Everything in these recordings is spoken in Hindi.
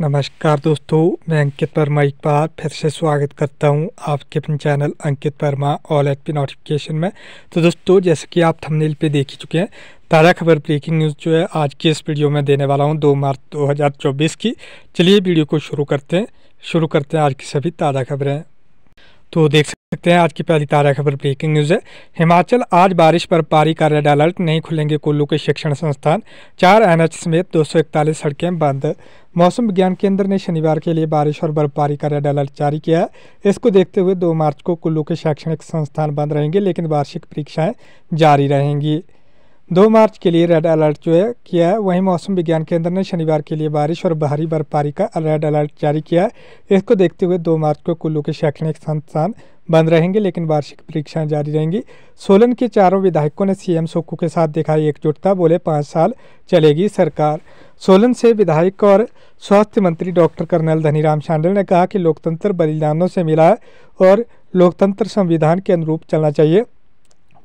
नमस्कार दोस्तों मैं अंकित वर्मा एक बार फिर से स्वागत करता हूं आपके अपने channel Ankit Verma all at notification में तो दोस्तों जैसे कि आप थंबनेल पे देख ही चुके हैं ताज़ा खबर ब्रेकिंग न्यूज़ जो है आज की इस वीडियो में देने वाला हूं 2 मार्च 2024 की चलिए वीडियो को शुरू करते हैं शुरू करते हैं आज की सभी ताज़ा खबरें तो देख सकते हैं आज की पहली ताज़ा खबर ब्रेकिंग न्यूज़ है हिमाचल आज बारिश पर पारी का रेड अलर्ट नहीं खुलेंगे कुल्लू के शिक्षण संस्थान चार एनएच समेत दो सड़कें बंद मौसम विज्ञान केंद्र ने शनिवार के लिए बारिश और बर्फबारी का रेड अलर्ट जारी किया है इसको देखते हुए दो मार्च को कुल्लू के शैक्षणिक संस्थान बंद रहेंगे लेकिन वार्षिक परीक्षाएं जारी रहेंगी दो मार्च के लिए रेड अलर्ट जो है किया है वहीं मौसम विज्ञान केंद्र ने शनिवार के लिए बारिश और भारी बर्फबारी का रेड अलर्ट जारी किया है इसको देखते हुए दो मार्च को कुल्लू के शैक्षणिक संस्थान बंद रहेंगे लेकिन वार्षिक परीक्षाएं जारी रहेंगी सोलन के चारों विधायकों ने सीएम सोक्कू के साथ दिखाई एकजुटता बोले पाँच साल चलेगी सरकार सोलन से विधायक और स्वास्थ्य मंत्री डॉक्टर कर्नल धनीराम शांडिल ने कहा कि लोकतंत्र बलिदानों से मिला है और लोकतंत्र संविधान के अनुरूप चलना चाहिए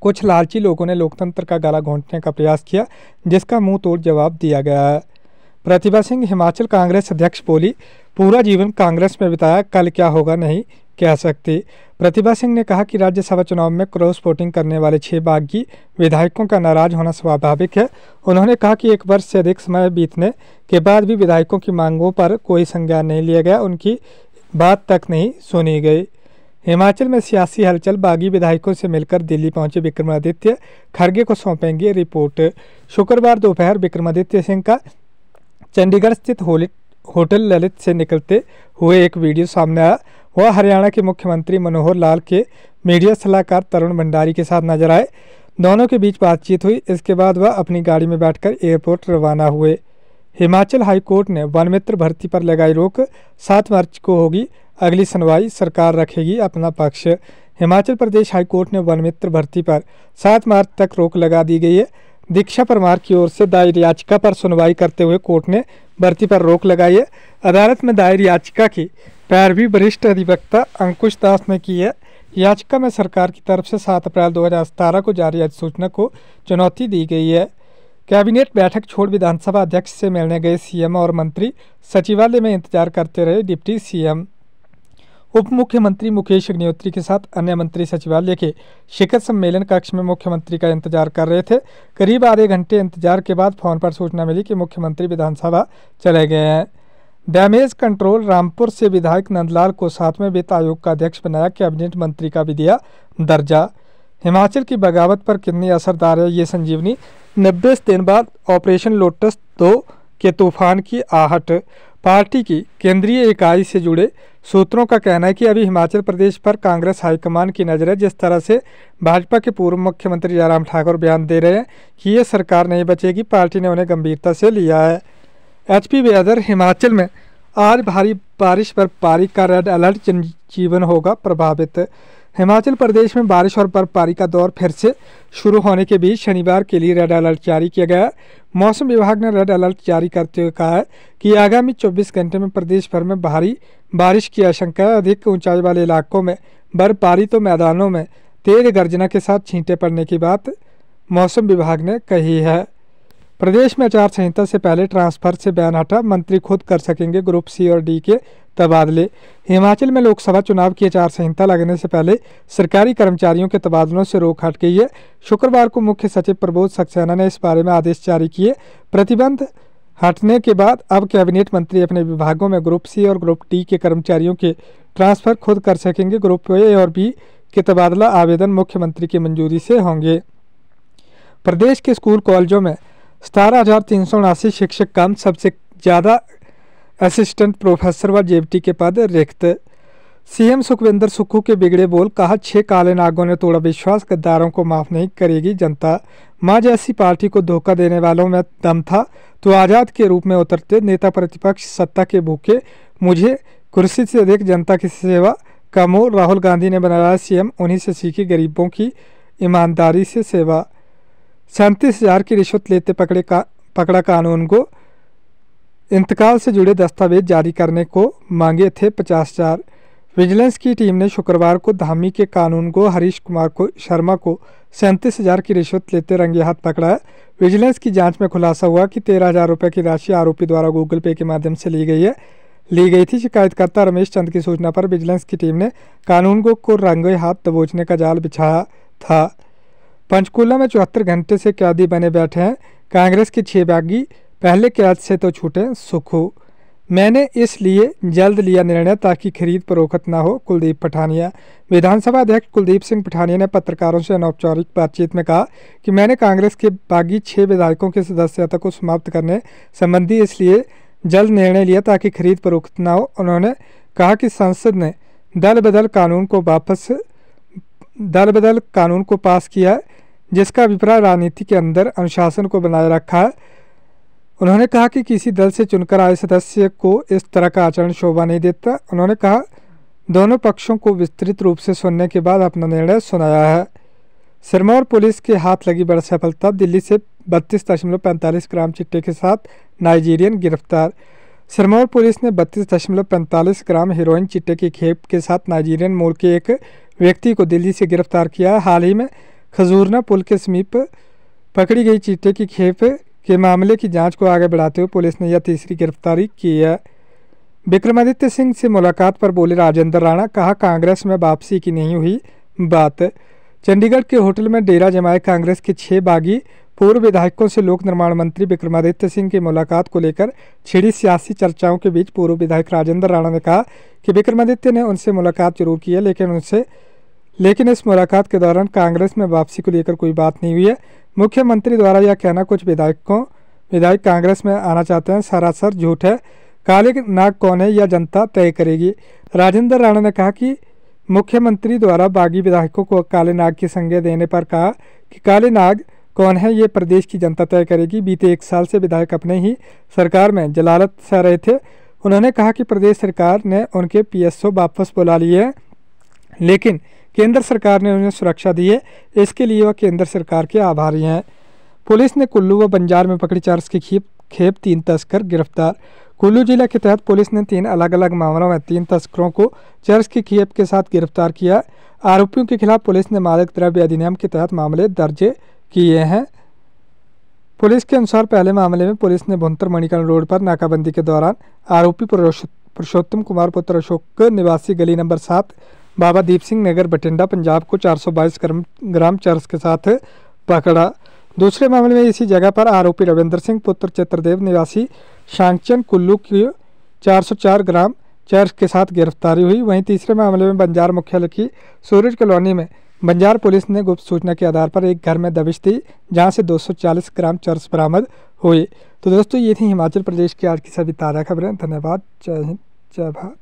कुछ लालची लोगों ने लोकतंत्र का गला घोंटने का प्रयास किया जिसका मुंह तोड़ जवाब दिया गया प्रतिभा सिंह हिमाचल कांग्रेस अध्यक्ष बोली पूरा जीवन कांग्रेस में बिताया कल क्या होगा नहीं कह सकती प्रतिभा सिंह ने कहा कि राज्यसभा चुनाव में क्रॉस वोटिंग करने वाले छह बागी विधायकों का नाराज होना स्वाभाविक है उन्होंने कहा कि एक वर्ष से अधिक समय बीतने के बाद भी विधायकों की मांगों पर कोई संज्ञान नहीं लिया गया उनकी बात तक नहीं सुनी गई हिमाचल में सियासी हलचल बागी विधायकों से मिलकर दिल्ली पहुंचे विक्रमादित्य खड़गे को सौंपेंगे रिपोर्ट शुक्रवार दोपहर विक्रमादित्य सिंह का चंडीगढ़ स्थित होटल ललित से निकलते हुए एक वीडियो सामने आया वह हरियाणा के मुख्यमंत्री मनोहर लाल के मीडिया सलाहकार तरुण भंडारी के साथ नजर आए दोनों के बीच बातचीत हुई इसके बाद वह अपनी गाड़ी में बैठकर एयरपोर्ट रवाना हुए हिमाचल हाईकोर्ट ने वन मित्र भर्ती पर लगाई रोक सात मार्च को होगी अगली सुनवाई सरकार रखेगी अपना पक्ष हिमाचल प्रदेश हाईकोर्ट ने वन मित्र भर्ती पर सात मार्च तक रोक लगा दी गई है दीक्षा परमार की ओर से दायर याचिका पर सुनवाई करते हुए कोर्ट ने भर्ती पर रोक लगाई है अदालत में दायर याचिका की पैरवी वरिष्ठ अधिवक्ता अंकुश दास ने की है याचिका में सरकार की तरफ से 7 अप्रैल 2017 को जारी अधिसूचना को चुनौती दी गई है कैबिनेट बैठक छोड़ विधानसभा अध्यक्ष से मिलने गए सीएम और मंत्री सचिवालय में इंतजार करते रहे डिप्टी सीएम उप मुख्यमंत्री मुकेश अग्निहोत्री के साथ अन्य मंत्री सचिवालय के शिखर सम्मेलन कक्ष में मुख्यमंत्री का इंतजार कर रहे थे करीब आधे घंटे इंतजार के बाद फोन पर सूचना मिली कि मुख्यमंत्री विधानसभा चले गए हैं डैमेज कंट्रोल रामपुर से विधायक नंदलाल को साथ में वित्त आयोग का अध्यक्ष बनाया कैबिनेट मंत्री का भी दिया दर्जा हिमाचल की बगावत पर कितनी असरदार है ये संजीवनी नब्बे दिन बाद ऑपरेशन लोटस दो के तूफान की आहट पार्टी की केंद्रीय इकाई से जुड़े सूत्रों का कहना है कि अभी हिमाचल प्रदेश पर कांग्रेस हाईकमान की नज़र है जिस तरह से भाजपा के पूर्व मुख्यमंत्री जयराम ठाकुर बयान दे रहे हैं कि ये सरकार नहीं बचेगी पार्टी ने उन्हें गंभीरता से लिया है एच पी वेदर हिमाचल में आज भारी बारिश पर पारी का रेड अलर्ट जनजीवन होगा प्रभावित हिमाचल प्रदेश में बारिश और बर्फबारी का दौर फिर से शुरू होने के बीच शनिवार के लिए रेड अलर्ट जारी किया गया मौसम विभाग ने रेड अलर्ट जारी करते हुए कहा है कि आगामी 24 घंटे में प्रदेश भर में भारी बारिश की आशंका है अधिक ऊंचाई वाले इलाकों में बर्फबारी तो मैदानों में तेज गर्जना के साथ छींटे पड़ने की बात मौसम विभाग ने कही है प्रदेश में आचार संहिता से पहले ट्रांसफर से बैन हटा मंत्री खुद कर सकेंगे ग्रुप सी और डी के तबादले हिमाचल में लोकसभा चुनाव की आचार संहिता लगने से पहले सरकारी कर्मचारियों के तबादलों से रोक हट गई है शुक्रवार को मुख्य सचिव प्रबोध सक्सेना ने इस बारे में आदेश जारी किए प्रतिबंध हटने के बाद अब कैबिनेट मंत्री अपने विभागों में ग्रुप सी और ग्रुप डी के कर्मचारियों के ट्रांसफर खुद कर सकेंगे ग्रुप ए और बी के तबादला आवेदन मुख्यमंत्री की मंजूरी से होंगे प्रदेश के स्कूल कॉलेजों में सतारह शिक्षक कम सबसे ज़्यादा असिस्टेंट प्रोफेसर व जेबटी के पद रिक्त सीएम सुखविंदर सुक्खू के बिगड़े बोल कहा छह काले नागों ने तोड़ा विश्वास गद्दारों को माफ नहीं करेगी जनता मां जैसी पार्टी को धोखा देने वालों में दम था तो आज़ाद के रूप में उतरते नेता प्रतिपक्ष सत्ता के भूखे मुझे कुर्सी से अधिक जनता की सेवा का मोह राहुल गांधी ने बनाया सीएम उन्हीं से सीखी गरीबों की ईमानदारी से सेवा सैंतीस हज़ार की रिश्वत लेते पकड़े का पकड़ा कानून को इंतकाल से जुड़े दस्तावेज जारी करने को मांगे थे पचास हजार विजिलेंस की टीम ने शुक्रवार को धामी के कानून को हरीश कुमार को शर्मा को सैंतीस हजार की रिश्वत लेते रंगे हाथ पकड़ा विजिलेंस की जांच में खुलासा हुआ कि तेरह हजार रुपये की राशि आरोपी द्वारा गूगल पे के माध्यम से ली गई है ली गई थी शिकायतकर्ता रमेश चंद की सूचना पर विजिलेंस की टीम ने कानून को, को रंगे हाथ दबोचने का जाल बिछाया था पंचकूला में चौहत्तर घंटे से कैदी बने बैठे हैं कांग्रेस के छह बागी पहले कैद से तो छूटे सुखू मैंने इसलिए जल्द लिया निर्णय ताकि खरीद परोखत ना हो कुलदीप पठानिया विधानसभा अध्यक्ष कुलदीप सिंह पठानिया ने पत्रकारों से अनौपचारिक बातचीत में कहा कि मैंने कांग्रेस के बागी छः विधायकों की सदस्यता को समाप्त करने संबंधी इसलिए जल्द निर्णय लिया ताकि खरीद परोखत ना हो उन्होंने कहा कि संसद ने दल बदल कानून को वापस दल बदल कानून को पास किया जिसका अभिप्राय राजनीति के अंदर अनुशासन को बनाए रखा है उन्होंने कहा कि किसी दल से चुनकर आए सदस्य को इस तरह का आचरण शोभा नहीं देता उन्होंने कहा दोनों पक्षों को विस्तृत रूप से सुनने के बाद अपना निर्णय सुनाया है सिरमौर पुलिस के हाथ लगी बड़ सफलता दिल्ली से बत्तीस दशमलव पैंतालीस ग्राम चिट्टे के साथ नाइजीरियन गिरफ्तार सिरमौर पुलिस ने बत्तीस दशमलव पैंतालीस ग्राम हीरोइन चिट्टे की खेप के साथ नाइजीरियन मूल के एक व्यक्ति को दिल्ली से गिरफ्तार किया हाल ही में खजूरना पुल के समीप पकड़ी गई चिट्टे की खेप के मामले की जांच को आगे बढ़ाते हुए पुलिस ने यह तीसरी गिरफ्तारी की है विक्रमादित्य सिंह से मुलाकात पर बोले राजेंद्र राणा कहा कांग्रेस में वापसी की नहीं हुई बात चंडीगढ़ के होटल में डेरा जमाए कांग्रेस के छह बागी पूर्व विधायकों से लोक निर्माण मंत्री विक्रमादित्य सिंह की मुलाकात को लेकर छिड़ी सियासी चर्चाओं के बीच पूर्व विधायक राजेंद्र राणा ने कहा कि विक्रमादित्य ने उनसे मुलाकात जरूर की है लेकिन उनसे लेकिन इस मुलाकात के दौरान कांग्रेस में वापसी को लेकर कोई बात नहीं हुई है मुख्यमंत्री द्वारा यह कहना कुछ विधायकों विधायक कांग्रेस में आना चाहते हैं सरासर झूठ है काले नाग कौन है यह जनता तय करेगी राजेंद्र राणा ने कहा कि मुख्यमंत्री द्वारा बागी विधायकों को काले नाग की संज्ञा देने पर कहा कि काले नाग कौन है ये प्रदेश की जनता तय करेगी बीते एक साल से विधायक अपने ही सरकार में जलालत सह रहे थे उन्होंने कहा कि प्रदेश सरकार ने उनके पीएसओ वापस बुला लिए हैं लेकिन केंद्र सरकार ने उन्हें सुरक्षा दी है इसके लिए वह केंद्र सरकार के आभारी हैं पुलिस ने कुल्लू व बंजार में पकड़ी चार्ज की खेप खेप तीन तस्कर गिरफ्तार कुल्लू जिला के तहत पुलिस ने तीन अलग अलग मामलों में तीन तस्करों को चर्च की खेप के साथ गिरफ्तार किया आरोपियों के खिलाफ पुलिस ने मादक द्रव्य अधिनियम के तहत मामले दर्ज किए हैं पुलिस के अनुसार पहले मामले में पुलिस ने भुंतर मणिकरण रोड पर नाकाबंदी के दौरान आरोपी पुरुषोत्तम कुमार पुत्र अशोक निवासी गली नंबर सात बाबा दीप सिंह नगर बठिंडा पंजाब को 422 ग्राम ग्राम चर्च के साथ पकड़ा दूसरे मामले में इसी जगह पर आरोपी रविंद्र सिंह पुत्र चित्रदेव निवासी शांगचन कुल्लू की 404 ग्राम चर्च के साथ गिरफ्तारी हुई वहीं तीसरे मामले में बंजार मुख्यालय की सूरज कॉलोनी में बंजार पुलिस ने गुप्त सूचना के आधार पर एक घर में दबिश दी जहाँ से 240 ग्राम चरस बरामद हुई तो दोस्तों ये थी हिमाचल प्रदेश की आज की सभी ताज़ा खबरें धन्यवाद जय हिंद जय भारत